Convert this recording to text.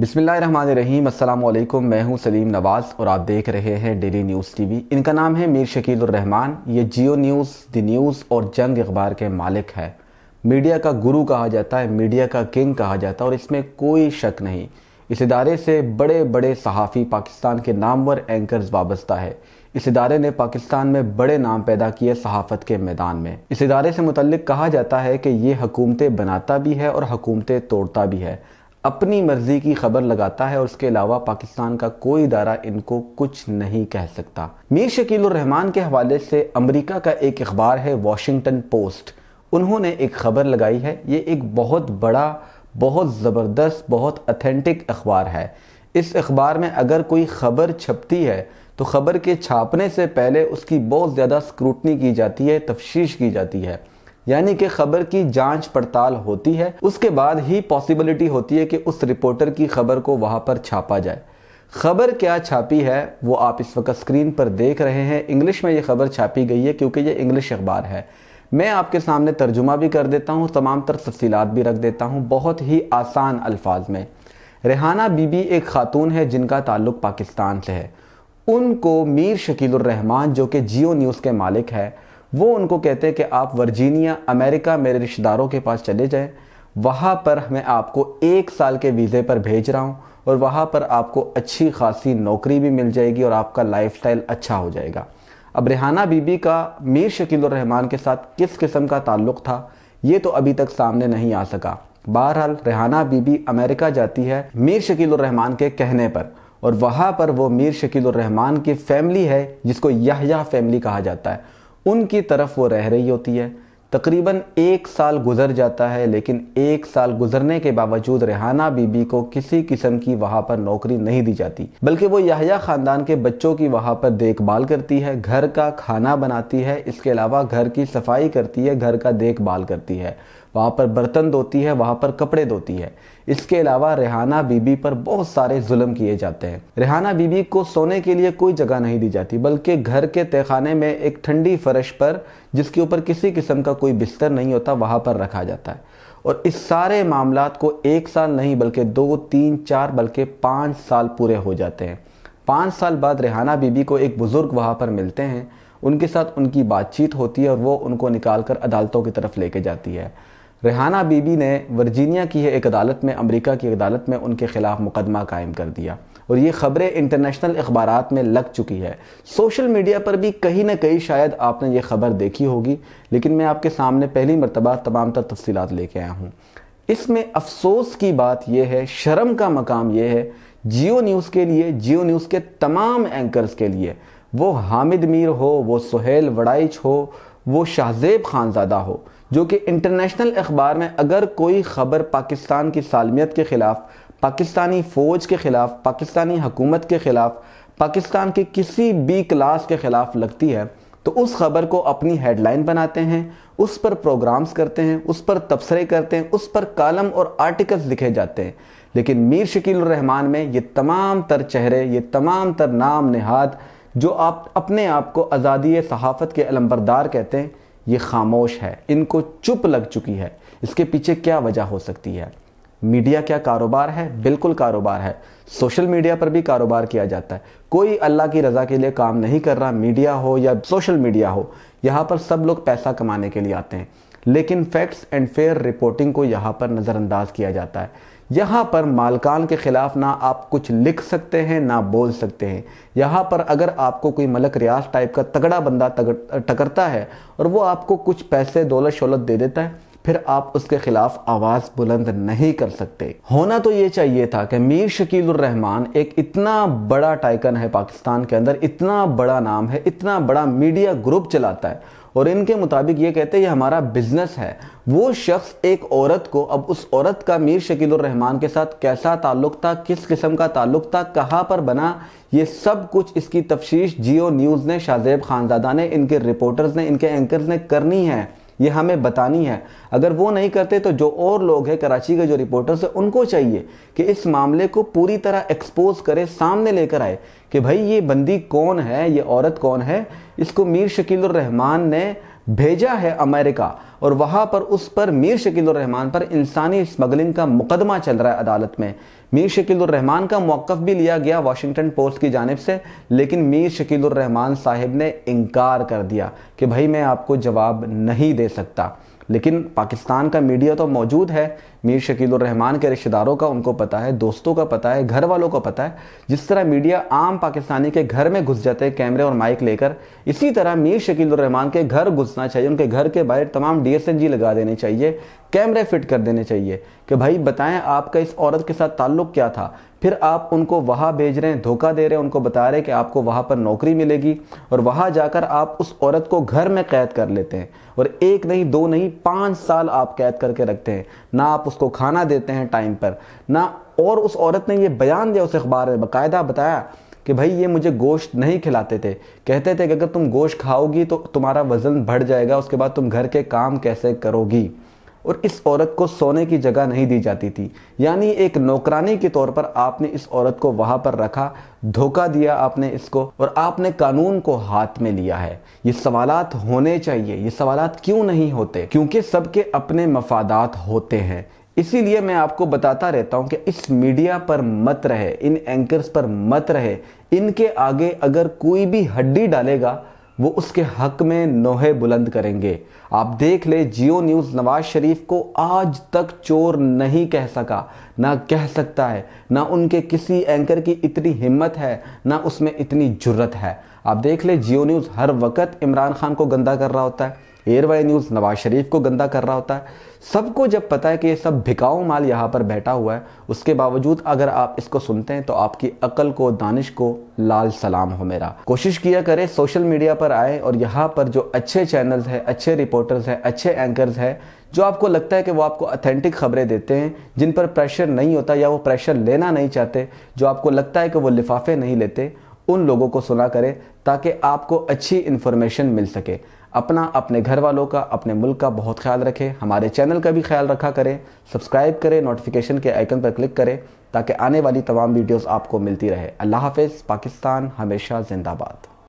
बिसमीम अल्लाम मैं हूं सलीम नवाज़ और आप देख रहे हैं डेली न्यूज़ टीवी इनका नाम है मीर शकील रहमान ये जियो न्यूज़ द न्यूज़ और जंग अखबार के मालिक है मीडिया का गुरु कहा जाता है मीडिया का किंग कहा जाता है और इसमें कोई शक नहीं इस इदारे से बड़े बड़े सहाफ़ी पाकिस्तान के नामवर एंकर्स वाबस्ता है इस इदारे ने पाकिस्तान में बड़े नाम पैदा किए सहाफ़त के मैदान में इस इदारे से मुतल कहा जाता है कि ये हकूमतें बनाता भी है और हकूमतें तोड़ता भी है अपनी मर्ज़ी की खबर लगाता है और उसके अलावा पाकिस्तान का कोई इदारा इनको कुछ नहीं कह सकता मीर शकील रहमान के हवाले से अमेरिका का एक अखबार है वॉशिंगटन पोस्ट उन्होंने एक खबर लगाई है ये एक बहुत बड़ा बहुत ज़बरदस्त बहुत अथेंटिक अखबार है इस अखबार में अगर कोई खबर छपती है तो खबर के छापने से पहले उसकी बहुत ज़्यादा स्क्रूटनी की जाती है तफशीश की जाती है यानी कि खबर की जांच पड़ताल होती है उसके बाद ही पॉसिबिलिटी होती है कि उस रिपोर्टर की खबर को वहां पर छापा जाए खबर क्या छापी है वो आप इस वक्त स्क्रीन पर देख रहे हैं इंग्लिश में ये खबर छापी गई है क्योंकि ये इंग्लिश अखबार है मैं आपके सामने तर्जुमा भी कर देता हूँ तमाम तर तफसी भी रख देता हूँ बहुत ही आसान अल्फाज में रेहाना बीबी एक खातून है जिनका ताल्लुक पाकिस्तान से है उनको मीर शकील रहमान जो कि जियो न्यूज़ के मालिक है वो उनको कहते हैं कि आप वर्जीनिया अमेरिका मेरे रिश्तेदारों के पास चले जाएं वहाँ पर मैं आपको एक साल के वीज़े पर भेज रहा हूँ और वहाँ पर आपको अच्छी खासी नौकरी भी मिल जाएगी और आपका स्टाइल अच्छा हो जाएगा अब रेहाना बीबी का मीर शकील रहमान के साथ किस किस्म का ताल्लुक था ये तो अभी तक सामने नहीं आ सका बहरहाल रेहाना बीबी अमेरिका जाती है मीर शकील रहमान के कहने पर और वहाँ पर वो मीर शकील रहमान की फैमिली है जिसको यह फैमिली कहा जाता है उनकी तरफ वो रह रही होती है तकरीबन एक साल गुजर जाता है लेकिन एक साल गुजरने के बावजूद रेहाना बीबी को किसी किस्म की वहाँ पर नौकरी नहीं दी जाती बल्कि वो याहिया ख़ानदान के बच्चों की वहाँ पर देखभाल करती है घर का खाना बनाती है इसके अलावा घर की सफाई करती है घर का देखभाल करती है वहाँ पर बर्तन धोती है वहाँ पर कपड़े धोती है इसके अलावा रेहाना बीबी पर बहुत सारे जुल्म किए जाते हैं रेहाना बीबी को सोने के लिए कोई जगह नहीं दी जाती बल्कि घर के तहखाने में एक ठंडी फर्श पर जिसके ऊपर किसी किस्म का कोई बिस्तर नहीं होता वहाँ पर रखा जाता है और इस सारे मामला को एक साल नहीं बल्कि दो तीन चार बल्कि पाँच साल पूरे हो जाते हैं पाँच साल बाद रेहाना बीबी को एक बुज़ुर्ग वहाँ पर मिलते हैं उनके साथ उनकी बातचीत होती है और वो उनको निकाल कर अदालतों की तरफ लेके जाती है रेहाना बीबी ने वर्जीनिया की एक अदालत में अमेरिका की अदालत में उनके ख़िलाफ़ मुकदमा कायम कर दिया और ये ख़बरें इंटरनेशनल अखबार में लग चुकी है सोशल मीडिया पर भी कहीं ना कहीं शायद आपने ये ख़बर देखी होगी लेकिन मैं आपके सामने पहली मरतबा तमाम तर तफसीत लेके आया हूँ इसमें अफसोस की बात यह है शर्म का मकाम यह है जियो न्यूज़ के लिए जियो न्यूज़ के तमाम एंकर्स के लिए वो हामिद मीर हो वो सुहेल वड़ाइच हो वो शाहजेब खानजादा हो जो कि इंटरनेशनल अखबार में अगर कोई ख़बर पाकिस्तान की सालमियत के ख़िलाफ़ पाकिस्तानी फ़ौज के ख़िलाफ़ पाकिस्तानी हकूमत के ख़िलाफ़ पाकिस्तान के किसी भी क्लास के ख़िलाफ़ लगती है तो उस खबर को अपनी हेडलाइन बनाते हैं उस पर प्रोग्राम्स करते हैं उस पर तबसरे करते हैं उस पर कॉलम और आर्टिकल्स लिखे जाते हैं लेकिन मीर शकील रहमान में ये तमाम तर चेहरे ये तमाम तर नाम नहाद जो आप अपने आप को आज़ादी सहाफ़त के अलम्बरदार कहते हैं ये खामोश है इनको चुप लग चुकी है इसके पीछे क्या वजह हो सकती है मीडिया क्या कारोबार है बिल्कुल कारोबार है सोशल मीडिया पर भी कारोबार किया जाता है कोई अल्लाह की रज़ा के लिए काम नहीं कर रहा मीडिया हो या सोशल मीडिया हो यहाँ पर सब लोग पैसा कमाने के लिए आते हैं लेकिन फैक्ट्स एंड फेयर रिपोर्टिंग को यहाँ पर नज़रअंदाज किया जाता है यहाँ पर मालकान के ख़िलाफ़ ना आप कुछ लिख सकते हैं ना बोल सकते हैं यहाँ पर अगर आपको कोई मलक रियाज टाइप का तगड़ा बंदा टकरता है और वो आपको कुछ पैसे दौलत शौलत दे देता है फिर आप उसके खिलाफ आवाज बुलंद नहीं कर सकते होना तो ये चाहिए था कि मीर शकील रहमान एक इतना बड़ा टाइकन है पाकिस्तान के अंदर इतना बड़ा नाम है इतना बड़ा मीडिया ग्रुप चलाता है और इनके मुताबिक ये कहते हैं ये हमारा बिजनेस है वो शख्स एक औरत को अब उस औरत का मीर शकील रहमान के साथ कैसा ताल्लुक था किस किस्म का ताल्लुक था कहाँ पर बना ये सब कुछ इसकी तफशीश जियो न्यूज़ ने शाहजेब खानजादा ने इनके रिपोर्टर्स ने इनके एंकर्स ने करनी है ये हमें बतानी है अगर वो नहीं करते तो जो और लोग हैं कराची के जो रिपोर्टर्स हैं उनको चाहिए कि इस मामले को पूरी तरह एक्सपोज करें सामने लेकर आए कि भाई ये बंदी कौन है ये औरत कौन है इसको मीर शकील रहमान ने भेजा है अमेरिका और वहां पर उस पर मीर रहमान पर इंसानी स्मगलिंग का मुकदमा चल रहा है अदालत में मीर रहमान का मौकफ भी लिया गया वाशिंगटन पोस्ट की जानब से लेकिन मीर रहमान साहिब ने इनकार कर दिया कि भाई मैं आपको जवाब नहीं दे सकता लेकिन पाकिस्तान का मीडिया तो मौजूद है मीर शकील रहमान के रिश्तेदारों का उनको पता है दोस्तों का पता है घर वालों का पता है जिस तरह मीडिया आम पाकिस्तानी के घर में घुस जाते हैं कैमरे और माइक लेकर इसी तरह मीर शकील रहमान के घर घुसना चाहिए उनके घर के बाहर तमाम डी लगा देने चाहिए कैमरे फिट कर देने चाहिए कि भाई बताएं आपका इस औरत के साथ ताल्लुक क्या था फिर आप उनको वहाँ भेज रहे हैं धोखा दे रहे हैं उनको बता रहे हैं कि आपको वहाँ पर नौकरी मिलेगी और वहाँ जाकर आप उस औरत को घर में कैद कर लेते हैं और एक नहीं दो नहीं पाँच साल आप कैद करके रखते हैं ना आप उसको खाना देते हैं टाइम पर ना और उस औरत ने ये बयान दिया उस अखबार में बाकायदा बताया कि भाई ये मुझे गोश्त नहीं खिलाते थे कहते थे कि अगर तुम गोश्त खाओगी तो तुम्हारा वज़न बढ़ जाएगा उसके बाद तुम घर के काम कैसे करोगी और इस औरत को सोने की जगह नहीं दी जाती थी यानी एक नौकरानी के तौर पर आपने इस औरत को वहाँ पर रखा धोखा दिया आपने इसको और आपने कानून को हाथ में लिया है ये सवाल होने चाहिए ये सवाल क्यों नहीं होते क्योंकि सबके अपने मफादात होते हैं इसीलिए मैं आपको बताता रहता हूं कि इस मीडिया पर मत रहे इन एंकर्स पर मत रहे इनके आगे अगर कोई भी हड्डी डालेगा वो उसके हक में नोहे बुलंद करेंगे आप देख ले जियो न्यूज़ नवाज शरीफ को आज तक चोर नहीं कह सका ना कह सकता है ना उनके किसी एंकर की इतनी हिम्मत है ना उसमें इतनी जुर्रत है आप देख ले जियो न्यूज़ हर वक्त इमरान खान को गंदा कर रहा होता है एयरवाई न्यूज़ नवाज शरीफ को गंदा कर रहा होता है सबको जब पता है कि ये सब भिकाऊ माल यहाँ पर बैठा हुआ है उसके बावजूद अगर आप इसको सुनते हैं तो आपकी अकल को दानिश को लाल सलाम हो मेरा कोशिश किया करें सोशल मीडिया पर आए और यहाँ पर जो अच्छे चैनल्स हैं अच्छे रिपोर्टर्स हैं अच्छे एंकर्स हैं जो आपको लगता है कि वो आपको अथेंटिक खबरें देते हैं जिन पर प्रेशर नहीं होता या वो प्रेशर लेना नहीं चाहते जो आपको लगता है कि वो लिफाफे नहीं लेते उन लोगों को सुना करें ताकि आपको अच्छी इन्फॉर्मेशन मिल सके अपना अपने घर वालों का अपने मुल्क का बहुत ख्याल रखें हमारे चैनल का भी ख्याल रखा करें सब्सक्राइब करें नोटिफिकेशन के आइकन पर क्लिक करें ताकि आने वाली तमाम वीडियोस आपको मिलती रहे अल्लाह हाफिज़ पाकिस्तान हमेशा जिंदाबाद